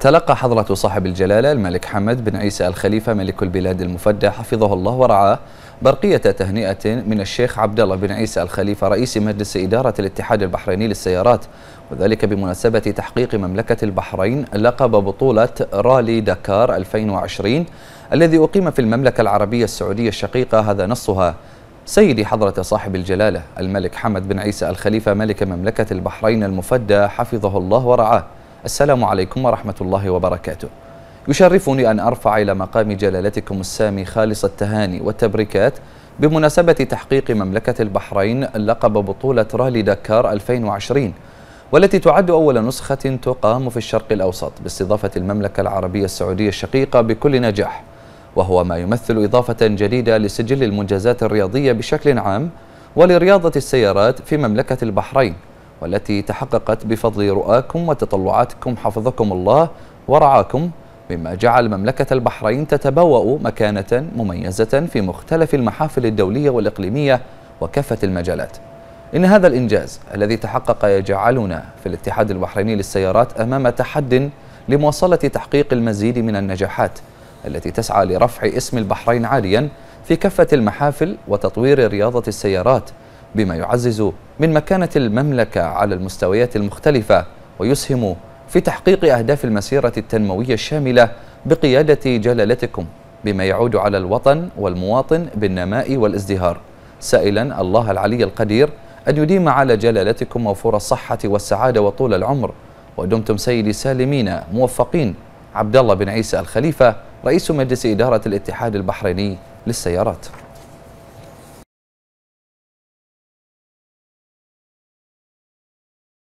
تلقى حضرة صاحب الجلالة الملك حمد بن عيسى الخليفة ملك البلاد المفدى حفظه الله ورعاه برقية تهنئة من الشيخ عبد الله بن عيسى الخليفة رئيس مجلس إدارة الاتحاد البحريني للسيارات وذلك بمناسبة تحقيق مملكة البحرين لقب بطولة رالي دكار 2020 الذي أقيم في المملكة العربية السعودية الشقيقة هذا نصها سيدي حضرة صاحب الجلالة الملك حمد بن عيسى الخليفة ملك مملكة البحرين المفدى حفظه الله ورعاه السلام عليكم ورحمة الله وبركاته يشرفني أن أرفع إلى مقام جلالتكم السامي خالص التهاني والتبريكات بمناسبة تحقيق مملكة البحرين لقب بطولة رالي دكار 2020 والتي تعد أول نسخة تقام في الشرق الأوسط باستضافة المملكة العربية السعودية الشقيقة بكل نجاح وهو ما يمثل إضافة جديدة لسجل المنجزات الرياضية بشكل عام ولرياضة السيارات في مملكة البحرين والتي تحققت بفضل رؤاكم وتطلعاتكم حفظكم الله ورعاكم مما جعل مملكة البحرين تتبوأ مكانة مميزة في مختلف المحافل الدولية والإقليمية وكافة المجالات إن هذا الإنجاز الذي تحقق يجعلنا في الاتحاد البحريني للسيارات أمام تحد لمواصلة تحقيق المزيد من النجاحات التي تسعى لرفع اسم البحرين عاليا في كافة المحافل وتطوير رياضة السيارات بما يعزز من مكانة المملكة على المستويات المختلفة ويسهم في تحقيق أهداف المسيرة التنموية الشاملة بقيادة جلالتكم بما يعود على الوطن والمواطن بالنماء والازدهار سائلا الله العلي القدير أن يديم على جلالتكم وفور الصحة والسعادة وطول العمر ودمتم سيدي سالمين موفقين عبد الله بن عيسى الخليفة رئيس مجلس إدارة الاتحاد البحريني للسيارات